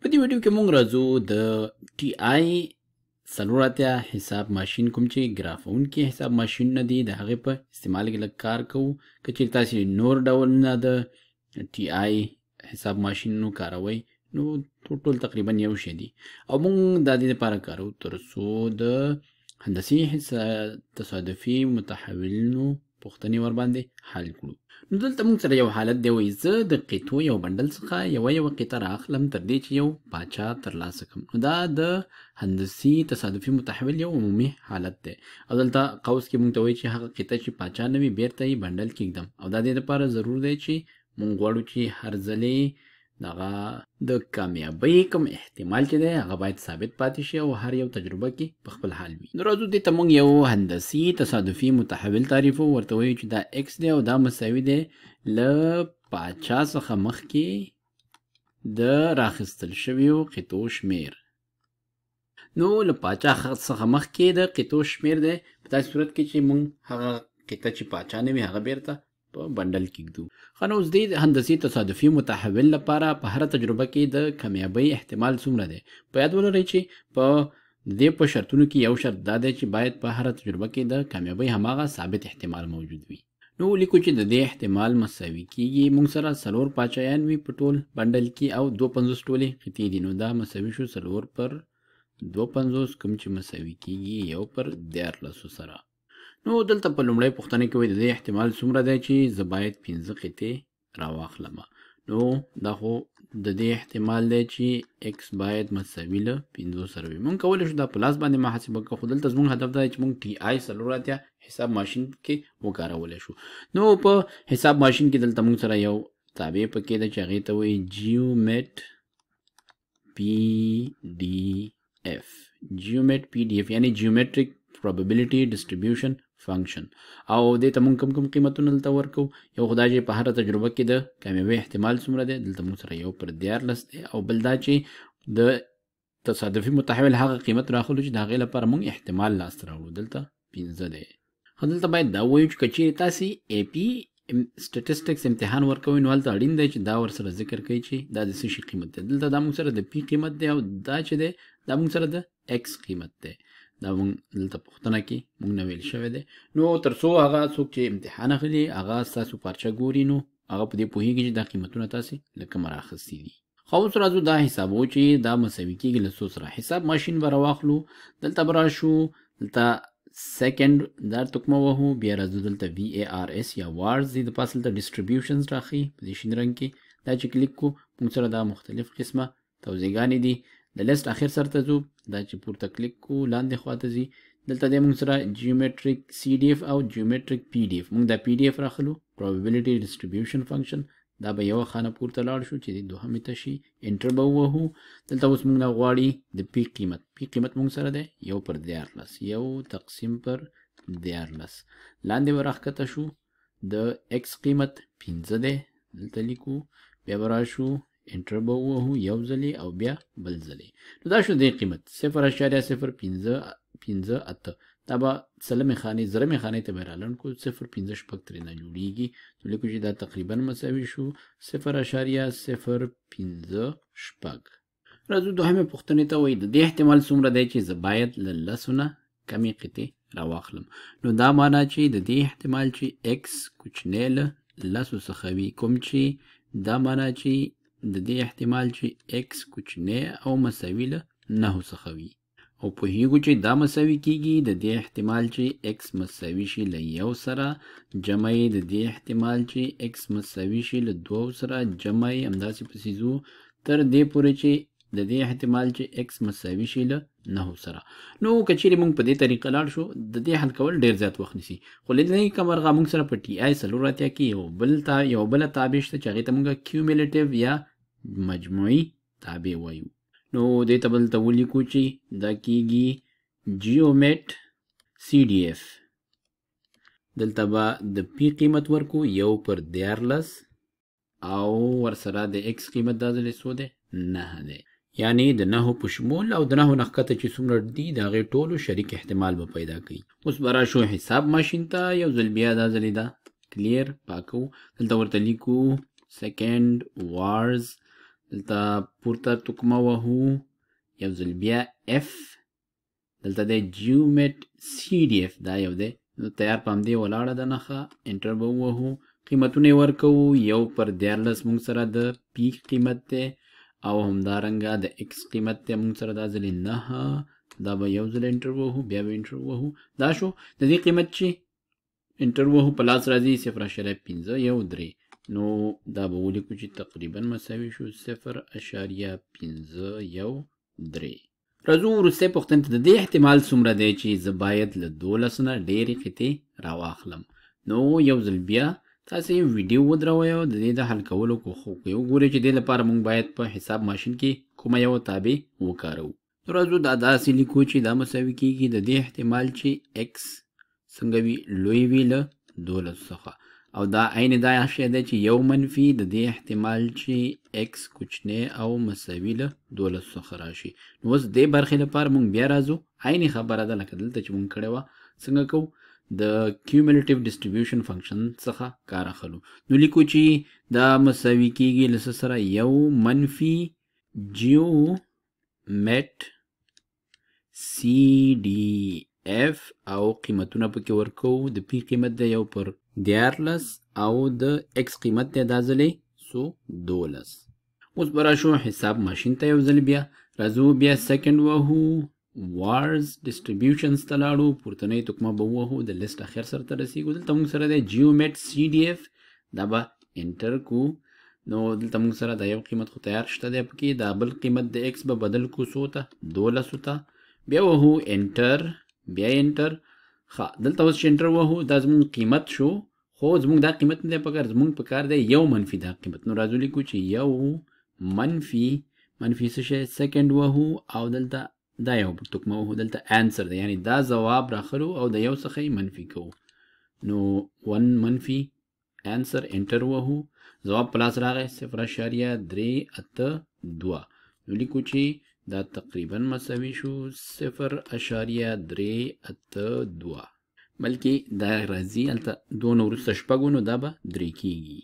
په دې ویډیو کې مونږ راځو د ټي آی څلوراتیا حساب ماشين کوم چې ګرافون کې حساب ماشين نه دی د هغه په استعمال کې لږ کار کوو که چیرې تاسې نور ډول نه د ټي آی حساب ماشين نو کاروئ نو ټول تقریبا یو شی دی او مونږ د دې لپاره کارو تر څو د هندسي حساب تصادفي متحولونو پوښتنې ورباندې حل کړو نو دلته موږ سره یو حالت دی وایي زه د قطو یو بنډل څخه یوه یوه قطه رااخلم تر دې چې یو پاچا ترلاسه کړم نو دا د هندسي تصادفي متحول یو عمومي حالت دی او دلته قوس کې موږ ته وایي چې هغه قطه چې پاچا نه وي بېرته یې بنډل کیږدم او دا دې دپاره ضرور دی چې موږ غواړو چې هر ځلې هغه د کامیابۍ کوم احتمال چې دی هغه باید ثابت پاتې شي او هر یو تجربه کې په خپل حال وي نو راځو دې ته موږ یو هندسي تصادفي متحول تعریف ورته وایو چې دا x دی او دا مساوي دی له پاچا څخه مخکې د راخیستل شویو قطو شمیر نو له پاچا څخه مخکې د قطو شمیر دی په داسې صورت کې چې موږ هغه قطه چې پاچا نه وي هغه بیرته په بندل کېږدو ښه نو اوس دې هندسي تصادفي متحول لپاره په هره تجربه کې د کامیابۍ احتمال څومره دی په یاد ولرئ چې په دې په شرطونو کې یو شرط دا دی چې باید په هره تجربه کې د کامیابۍ هماغه ثابت احتمال موجود وي نو لیکو چې د دې احتمال مساوي کیږي موږ سره سلور پاچایان وي په ټول بنډل کې او دو پنځوس ټولې قطعې دي نو دا مساوي شو سلور پر دو پنځوس کوم چې مساوي کیږي یو پر دیارلسو سره نو دلته په لومړۍ پوښتنه کې وایي د دې احتمال څومره دی چې زه باید پنځه قطعې راواخلم نو دا خو د دې احتمال دی چې x باید مساوي له پنځو سره وي موږ کولی شو دا په لاس باندې محاسبه کړو خو دلته زموږ هدف دا دی چې موږ ټي آی څلور اتیا حساب ماشین کې وکارولی شو نو په حساب ماشین کې دلته موږ سره یو تابع پکې ده چې هغې ته وایي جیومټ پی ډي اف جیومټ پی ډي اف یعنې جیومټرک probability distribution فانکشن او دې ته مونږ کم کم قیمتونه دلته ورکو یو خدای چې په هر تجربه کې د کامیابی احتمال څومره دی دلته مونږ سره یو پر دیارلس دی او بل دا چې د تصادفي متحول هغه قیمت راخلو چې د هغې لپاره مونږ احتمال لاسته راوړو دلته پنځه دی خو دلته باید دا ووایو چې که چیرې تاسې ای پی سټیټستکس امتحان ورکوي نو هلته اړین دی چې دا ورسره ذکر کوي چې دا د څه شي قیمت دی دلته دا مونږ سره د پی قیمت دی او دا چې دی دا مونږ سره د ایکس قیمت دی دا مونږ دلته پوښتنه کې مونږ نه ویل شوی دی نو تر څو هغه څوک چې امتحان اخلي هغه ستاسو پارچه ګوري نو هغه په دې پوهیږي چې دا قیمتونه تاسې له کومه راخیستي دي خو اوس راځو دا حسابو چې دا مساوي کېږي له څو سره حساب ماشین به راواخلو دلته به راشو دلته سیکنډ دا تکمه وهو بیا راځو دلته وی ای آر ایس یا وارز دی د پاس دلته ډسټریبیوشنز راخي په دې شین رنګ کې دا چې کلیک کو موږ سره دا مختلف قسمه توضیګانې دي د لیست اخر سر ته ځو دا چې پورته کلیک کو لاندې خواته ځي دلته د موږ سره جیومټریک سی ډی اف او جیومټریک پی ډی اف موږ دا پی ډی اف راخلو پروبیبلیټی ډیسټریبیوشن فنکشن دا به یو خانه پورته لاړ شو چې د دوهمې ته شي انټر به ووهو دلته اوس موږ نه غواړي د پی قیمت پی قیمت موږ سره دی یو پر دیارلس یو تقسیم پر دیارلس لاندې به راښکته شو د اکس قیمت پنځه دی دلته لیکو بیا به راشو انټر به ووهو یو ځلې او بیا بل ځلې نو دا شو د قیمت صفر اشاریه صفر پنځه پنځه اته دا به څلمې خانې زرمې خانې ته به رالن کو صفر پنځه شپږ ترېنه جوړیږي نو لیکو چې دا تقریبا مساوي شو صفر اشاریه صفر پنځه شپږ راځو دوهمې پوښتنې ته وایي د دې احتمال څومره دی چې زه باید له لسو نه کمې قطعې راواخلم نو دا معنا چې د دې احتمال چې اکس کوچنی له لسو څخه وي کوم چې دا معنا چې د دې احتمال چې x کوچنی او مساوي له نهو څخه وي او پوهیږو چې دا مساوي کیږي د دې احتمال چې x مساوي شي له یو سره جمع یې د دې احتمال چې x مساوي شي له دوو سره جمع یې همداسې پسې ځو تر دې پورې چې د دې احتمال چې x مساوي شي له نهو سره نو که چیرې مونږ په دې طریقه لاړ شو د دې حل کول ډیر زیات وخت نیسي خو لیدنه کوم ورغه مونږ سره په ټي آی سلور راتیا کې یو بل تا یو بل تابع شته چې هغې ته مونږ کیومولیټیو یا مجموعي تابع وایو نو دې ته بل ته ولیکو چې دا کیږي جیومیټ سی ډي اف دلته به د پی قیمت ورکو یو پر دیارلس او ورسره د ایکس قیمت دا ځلې څو دی نه دی یعنی د نهو په شمول او د نهو نښکته چې څومره دي د هغې ټولو شریک احتمال به پیدا کوي اوس به راشو حساب ماشین ته یو ځل بیا دا ځلې ده کلیر پاکو دلته ورته لیکو سیکنډ وارز دلته پورته توکمه وهو یو ځل بیا اف دلته دی جیومټ سی ډي اف دا یو دی نو تیار په همدې ولاړه ده نښه انټر به ووهو قیمتونه یې ورکوو یو پر دیارلس موږ سره د پی قیمت دی او همدارنګه د اکس قیمت دی موږ سره دا ځلې نهه دا به یو ځل انټر ووهو بیا به انټر ووهو دا شو د دې قیمت چې انټر ووهو په لاس راځي صفر اعشاریه پنځه یو درې نو دا به ولیکو چې تقریبا مساوي شو صفر اعشاریه پنځه یو درې راځو وروستۍ پوښتنې ته د دې احتمال څومره دی چې زه باید له دولس نه ډېرې قطعې راواخلم نو یو ځل بیا تاسې ویډیو ودروئ او د دې د حل کولو کوښښ وکړئ وګورئ چې دې لپاره موږ باید په حساب ماشین کې کومه یوه تابع وکاروو راځو دا داسې لیکو چې دا مساوي کیږي د دې احتمال چې اکس څنګه وي لوی وي له دولسو څخه او دا عین دا شی دی چې یو منفي د دې احتمال چې اکس کوچنی او مساوي له دولسو څخه راشي نو اوس دې برخې لپاره موږ بیا راځو عین خبره ده لکه دلته چې موږ کړې وه څنګه کوو د کیومولیټیو ډیسټریبیوشن فنکشن څخه کار اخلو نو لیکو چې دا مساوي کیږي لس سره یو منفي جیو مټ سی ډی اف او قیمتونه پکې ورکو د پی قیمت د یو پر دیارلس او د ایکس قیمت دی دا ځلې سو دولس اوس به راشو حساب ماشین ته یو ځل بیا راځو بیا سیکنډ وهو وارز ډیسټریبیوشنز ته لاړو پورتنۍ تکمه به ووهو د لیست اخر سره ته رسېږو دلته موږ سره دی جیومټ سی ډي اف دا به انټر کو نو دلته موږ سره دا یو قیمت خو تیار شته دی پکې دا بل قیمت د ایکس به بدل کو څو ته دولسو ته بیا وهو انټر بیا انټر ښه دلته اوس چې انټر وهو دا زموږ قیمت شو خو زموږ دا قیمت نه دی په کار زموږ په کار دی یو منفي دا قیمت نو راځو لیکو چې یو منفي منفي څه شی سیکنډ وهو او دلته دا یو ټکمه وهو دلته انسر ده یعنی دا ځواب راخلو او د یو څخه یې منفي کوو نو ون منفي انسر انټر وهو ځواب پلاس راغی صفر اشاریه درې اته دوه نو لیکو چې دا تقریبا مساوي شو صفر اشاریه درې اته دوه بلکې دا راځي هلته دوه نه وروسته شپږو نو دا به درې کیږي